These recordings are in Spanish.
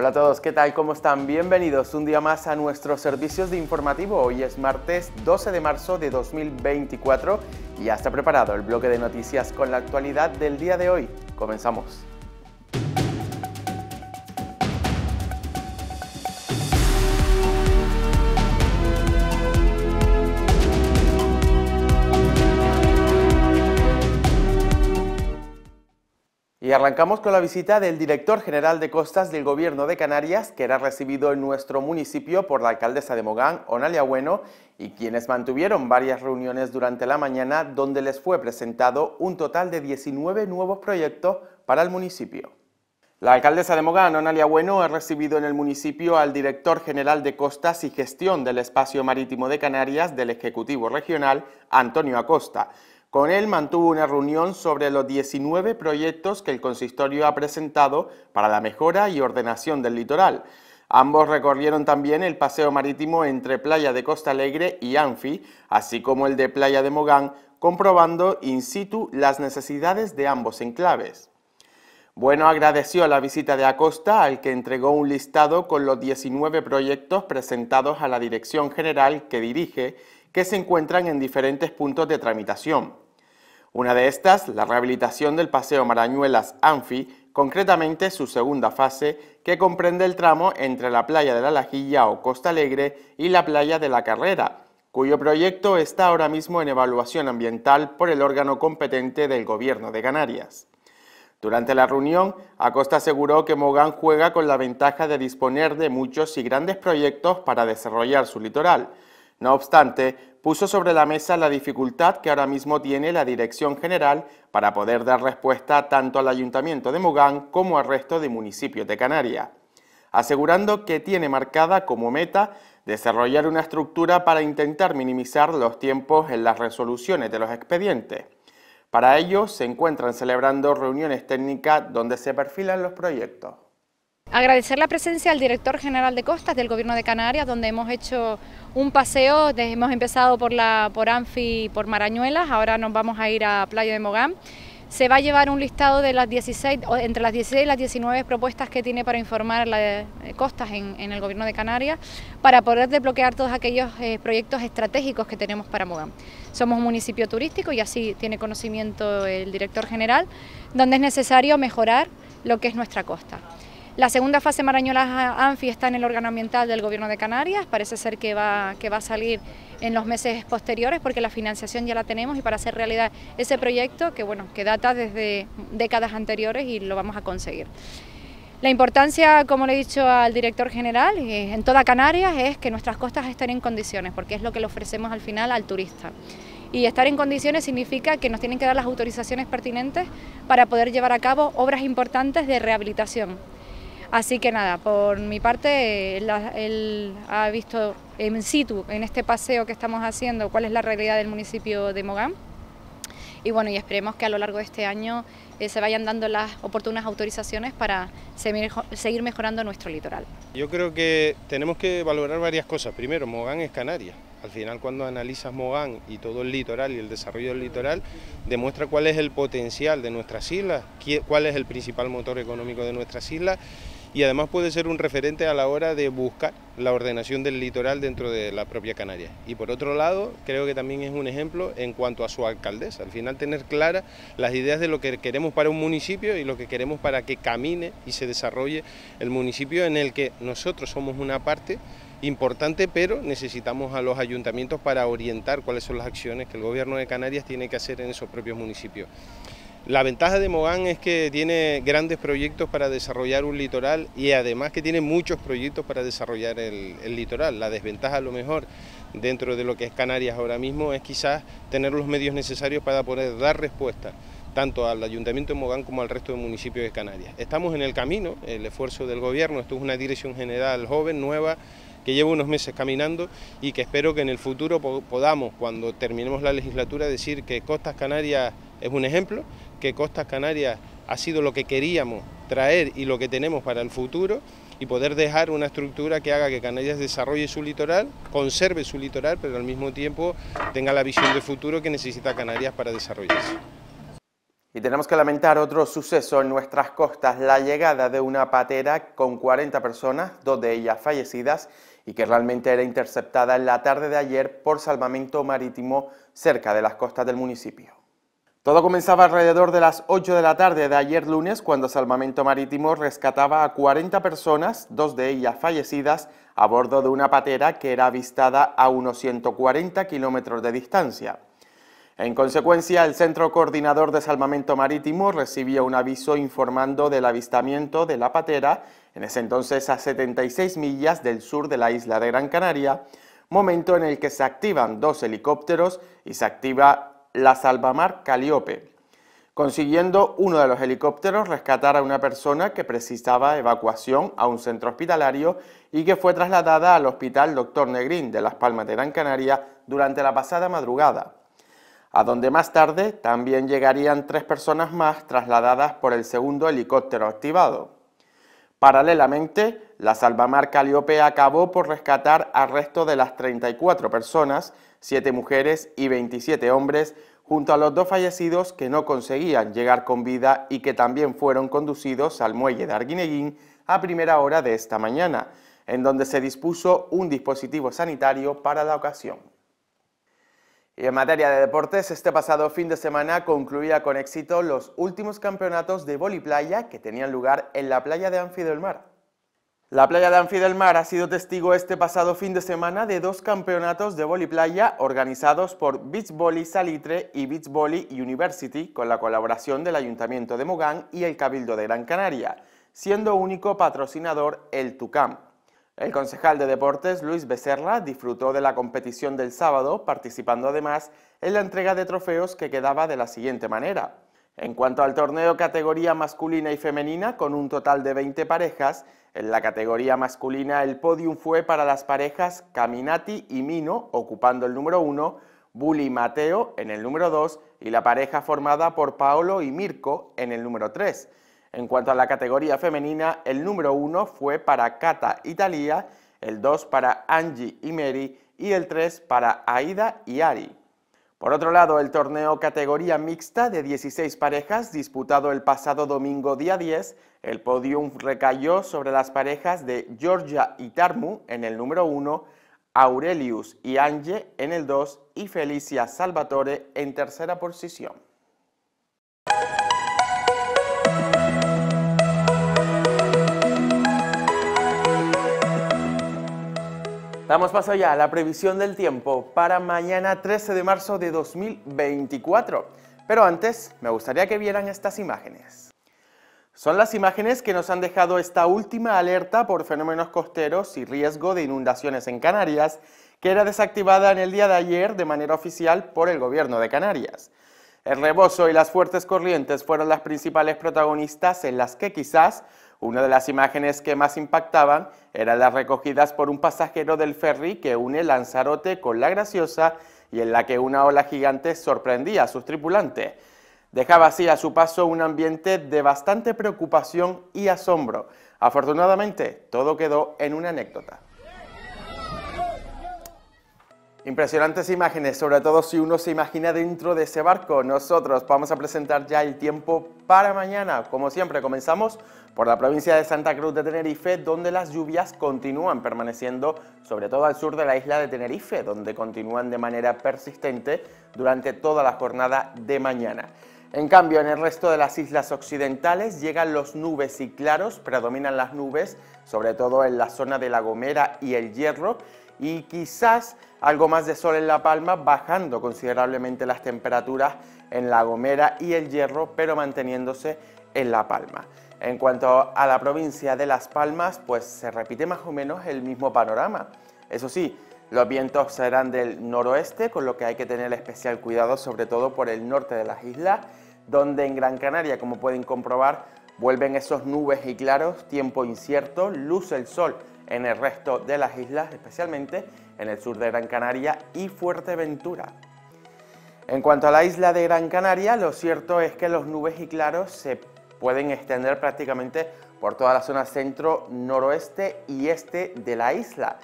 Hola a todos, ¿qué tal? ¿Cómo están? Bienvenidos un día más a nuestros servicios de informativo. Hoy es martes 12 de marzo de 2024 y ya está preparado el bloque de noticias con la actualidad del día de hoy. Comenzamos. Y arrancamos con la visita del director general de costas del gobierno de Canarias, que era recibido en nuestro municipio por la alcaldesa de Mogán, Onalia Bueno, y quienes mantuvieron varias reuniones durante la mañana donde les fue presentado un total de 19 nuevos proyectos para el municipio. La alcaldesa de Mogán, Onalia Bueno, ha recibido en el municipio al director general de Costas y Gestión del Espacio Marítimo de Canarias del Ejecutivo Regional, Antonio Acosta, con él mantuvo una reunión sobre los 19 proyectos que el consistorio ha presentado para la mejora y ordenación del litoral. Ambos recorrieron también el paseo marítimo entre Playa de Costa Alegre y Anfi, así como el de Playa de Mogán, comprobando in situ las necesidades de ambos enclaves. Bueno agradeció la visita de Acosta, al que entregó un listado con los 19 proyectos presentados a la Dirección General que dirige que se encuentran en diferentes puntos de tramitación. Una de estas, la rehabilitación del Paseo Marañuelas Anfi, concretamente su segunda fase, que comprende el tramo entre la playa de la Lajilla o Costa Alegre y la playa de la Carrera, cuyo proyecto está ahora mismo en evaluación ambiental por el órgano competente del Gobierno de Canarias. Durante la reunión, Acosta aseguró que Mogán juega con la ventaja de disponer de muchos y grandes proyectos para desarrollar su litoral, no obstante, puso sobre la mesa la dificultad que ahora mismo tiene la Dirección General para poder dar respuesta tanto al Ayuntamiento de Mogán como al resto de municipios de Canarias, asegurando que tiene marcada como meta desarrollar una estructura para intentar minimizar los tiempos en las resoluciones de los expedientes. Para ello, se encuentran celebrando reuniones técnicas donde se perfilan los proyectos. Agradecer la presencia del director general de Costas del Gobierno de Canarias, donde hemos hecho un paseo, hemos empezado por, la, por Anfi por Marañuelas, ahora nos vamos a ir a Playa de Mogán. Se va a llevar un listado de las 16, entre las 16 y las 19 propuestas que tiene para informar las eh, costas en, el Gobierno de Canarias, para poder desbloquear todos aquellos eh, proyectos estratégicos que tenemos para Mogán. Somos un municipio turístico y así tiene conocimiento el director general, donde es necesario mejorar lo que es nuestra costa. La segunda fase marañola Anfi está en el órgano ambiental del Gobierno de Canarias, parece ser que va, que va a salir en los meses posteriores porque la financiación ya la tenemos y para hacer realidad ese proyecto que, bueno, que data desde décadas anteriores y lo vamos a conseguir. La importancia, como le he dicho al director general, eh, en toda Canarias es que nuestras costas estén en condiciones, porque es lo que le ofrecemos al final al turista y estar en condiciones significa que nos tienen que dar las autorizaciones pertinentes para poder llevar a cabo obras importantes de rehabilitación. Así que nada, por mi parte, él, ha visto en situ, en este paseo que estamos haciendo, cuál es la realidad del municipio de Mogán y bueno, y esperemos que a lo largo de este año eh, se vayan dando las oportunas autorizaciones para seguir mejorando nuestro litoral. Yo creo que tenemos que valorar varias cosas. Primero, Mogán es Canarias. Al final, cuando analizas Mogán y todo el litoral y el desarrollo del litoral, demuestra cuál es el potencial de nuestras islas, cuál es el principal motor económico de nuestras islas y además puede ser un referente a la hora de buscar la ordenación del litoral dentro de la propia Canarias. Y por otro lado, creo que también es un ejemplo en cuanto a su alcaldesa. Al final tener claras las ideas de lo que queremos para un municipio y lo que queremos para que camine y se desarrolle el municipio en el que nosotros somos una parte importante, pero necesitamos a los ayuntamientos para orientar cuáles son las acciones que el gobierno de Canarias tiene que hacer en esos propios municipios. La ventaja de Mogán es que tiene grandes proyectos para desarrollar un litoral y además que tiene muchos proyectos para desarrollar el, litoral. La desventaja a lo mejor dentro de lo que es Canarias ahora mismo es quizás tener los medios necesarios para poder dar respuesta tanto al Ayuntamiento de Mogán como al resto de municipios de Canarias. Estamos en el camino, el esfuerzo del gobierno, esto es una dirección general joven, nueva, que lleva unos meses caminando y que espero que en el futuro podamos, cuando terminemos la legislatura, decir que Costas Canarias es un ejemplo, que Costas Canarias ha sido lo que queríamos traer y lo que tenemos para el futuro y poder dejar una estructura que haga que Canarias desarrolle su litoral, conserve su litoral, pero al mismo tiempo tenga la visión de futuro que necesita Canarias para desarrollarse. Y tenemos que lamentar otro suceso en nuestras costas, la llegada de una patera con 40 personas, dos de ellas fallecidas, y que realmente era interceptada en la tarde de ayer por salvamento marítimo cerca de las costas del municipio. Todo comenzaba alrededor de las 8 de la tarde de ayer lunes cuando Salvamento Marítimo rescataba a 40 personas, dos de ellas fallecidas, a bordo de una patera que era avistada a unos 140 kilómetros de distancia. En consecuencia, el Centro Coordinador de Salvamento Marítimo recibía un aviso informando del avistamiento de la patera, en ese entonces a 76 millas del sur de la isla de Gran Canaria, momento en el que se activan dos helicópteros y se activa la salvamar Caliope, consiguiendo uno de los helicópteros rescatar a una persona que precisaba evacuación a un centro hospitalario y que fue trasladada al hospital Doctor Negrín de Las Palmas de Gran Canaria durante la pasada madrugada, a donde más tarde también llegarían tres personas más trasladadas por el segundo helicóptero activado. Paralelamente, la salvamar Caliope acabó por rescatar al resto de las 34 personas, 7 mujeres y 27 hombres, junto a los dos fallecidos que no conseguían llegar con vida y que también fueron conducidos al muelle de Arguineguín a primera hora de esta mañana, en donde se dispuso un dispositivo sanitario para la ocasión. Y en materia de deportes, este pasado fin de semana concluía con éxito los últimos campeonatos de playa que tenían lugar en la playa de Anfi del Mar. La playa de Anfi del Mar ha sido testigo este pasado fin de semana de dos campeonatos de playa organizados por Beach Volley Salitre y Beach Volley University con la colaboración del Ayuntamiento de Mogán y el Cabildo de Gran Canaria, siendo único patrocinador el Tucam. El concejal de deportes Luis Becerra disfrutó de la competición del sábado, participando además en la entrega de trofeos que quedaba de la siguiente manera. En cuanto al torneo categoría masculina y femenina, con un total de 20 parejas, en la categoría masculina el podium fue para las parejas Caminati y Mino, ocupando el número 1, Bully y Mateo en el número 2 y la pareja formada por Paolo y Mirko en el número 3. En cuanto a la categoría femenina, el número 1 fue para Cata y Talía, el 2 para Angie y Mary y el 3 para Aida y Ari. Por otro lado, el torneo categoría mixta de 16 parejas disputado el pasado domingo día 10, el podium recayó sobre las parejas de Georgia y Tarmu en el número 1, Aurelius y Ange en el 2 y Felicia Salvatore en tercera posición. Damos paso ya a la previsión del tiempo para mañana 13 de marzo de 2024. Pero antes, me gustaría que vieran estas imágenes. Son las imágenes que nos han dejado esta última alerta por fenómenos costeros y riesgo de inundaciones en Canarias, que era desactivada en el día de ayer de manera oficial por el gobierno de Canarias. El rebozo y las fuertes corrientes fueron las principales protagonistas en las que quizás una de las imágenes que más impactaban eran las recogidas por un pasajero del ferry que une Lanzarote con La Graciosa y en la que una ola gigante sorprendía a sus tripulantes. Dejaba así a su paso un ambiente de bastante preocupación y asombro. Afortunadamente, todo quedó en una anécdota. Impresionantes imágenes, sobre todo si uno se imagina dentro de ese barco. Nosotros vamos a presentar ya el tiempo para mañana. Como siempre, comenzamos por la provincia de Santa Cruz de Tenerife, donde las lluvias continúan permaneciendo, sobre todo al sur de la isla de Tenerife, donde continúan de manera persistente durante toda la jornada de mañana. En cambio, en el resto de las islas occidentales llegan los nubes y claros, predominan las nubes, sobre todo en la zona de La Gomera y El Hierro, y quizás algo más de sol en La Palma, bajando considerablemente las temperaturas en La Gomera y El Hierro, pero manteniéndose en La Palma. En cuanto a la provincia de Las Palmas, pues se repite más o menos el mismo panorama. Eso sí, los vientos serán del noroeste, con lo que hay que tener especial cuidado, sobre todo por el norte de las islas, donde en Gran Canaria, como pueden comprobar, vuelven esos nubes y claros, tiempo incierto, luce el sol en el resto de las islas, especialmente en el sur de Gran Canaria y Fuerteventura. En cuanto a la isla de Gran Canaria, lo cierto es que los nubes y claros se pueden extender prácticamente por toda la zona centro, noroeste y este de la isla.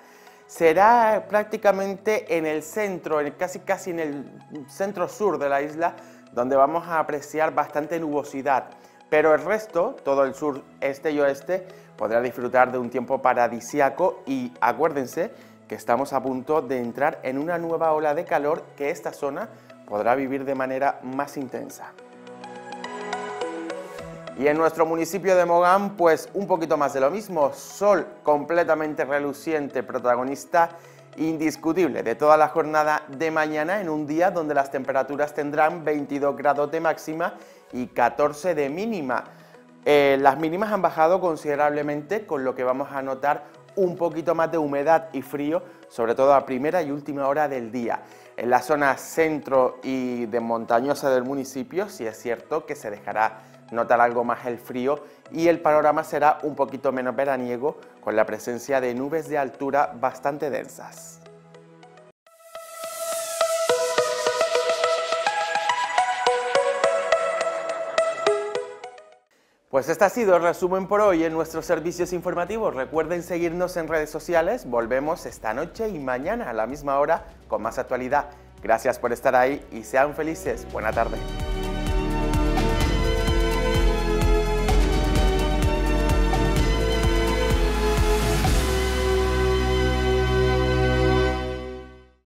Será prácticamente en el centro, casi casi en el centro sur de la isla, donde vamos a apreciar bastante nubosidad. Pero el resto, todo el sur, este y oeste, podrá disfrutar de un tiempo paradisiaco y acuérdense que estamos a punto de entrar en una nueva ola de calor que esta zona podrá vivir de manera más intensa. Y en nuestro municipio de Mogán, pues un poquito más de lo mismo, sol completamente reluciente, protagonista indiscutible de toda la jornada de mañana en un día donde las temperaturas tendrán 22 grados de máxima y 14 de mínima. Eh, las mínimas han bajado considerablemente, con lo que vamos a notar un poquito más de humedad y frío, sobre todo a primera y última hora del día. En la zona centro y de montañosa del municipio, sí es cierto que se dejará notar algo más el frío y el panorama será un poquito menos veraniego, con la presencia de nubes de altura bastante densas. Pues este ha sido el resumen por hoy en nuestros servicios informativos. Recuerden seguirnos en redes sociales. Volvemos esta noche y mañana a la misma hora con más actualidad. Gracias por estar ahí y sean felices. Buena tarde.